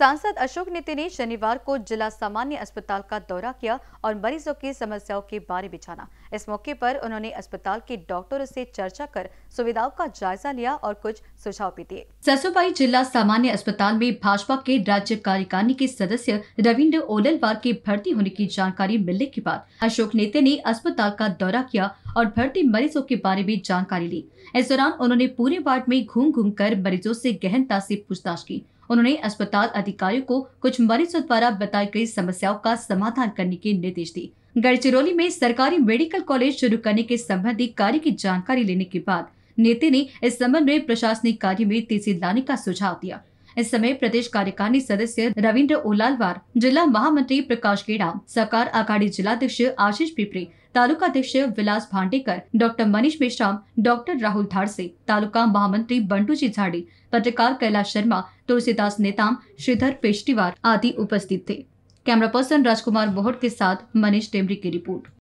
सांसद अशोक नीति ने शनिवार को जिला सामान्य अस्पताल का दौरा किया और मरीजों की समस्याओं के बारे में जाना इस मौके पर उन्होंने अस्पताल के डॉक्टरों से चर्चा कर सुविधाओं का जायजा लिया और कुछ सुझाव भी दिए सरसोबाई जिला सामान्य अस्पताल में भाजपा के राज्य कार्यकारिणी के सदस्य रविन्द्र ओलनवार के भर्ती होने की जानकारी मिलने के बाद अशोक नेते ने अस्पताल का दौरा किया और भर्ती मरीजों के बारे में जानकारी ली इस दौरान उन्होंने पूरे वार्ड में घूम घूम कर मरीजों से गहनता से पूछताछ की उन्होंने अस्पताल अधिकारियों को कुछ मरीजों द्वारा बताई गई समस्याओं का समाधान करने के निर्देश दिए गढ़चिरौली में सरकारी मेडिकल कॉलेज शुरू करने के संबंधी कार्य की जानकारी लेने के बाद नेता ने इस संबंध में प्रशासनिक कार्य में तेजी लाने का सुझाव दिया इस समय प्रदेश कार्यकारिणी सदस्य रविन्द्र ओलालवार जिला महामंत्री प्रकाश गेडा सहकार आघाडी आशीष पिपरी तालुका अध्यक्ष विलास भांडेकर डॉक्टर मनीष मेश्राम डॉक्टर राहुल धारसे तालुका महामंत्री बंटू जी झाड़ी पत्रकार कैलाश शर्मा तुलसीदास नेताम श्रीधर पेशटीवार आदि उपस्थित थे कैमरा पर्सन राजकुमार मोहट के साथ मनीष टेमरी की रिपोर्ट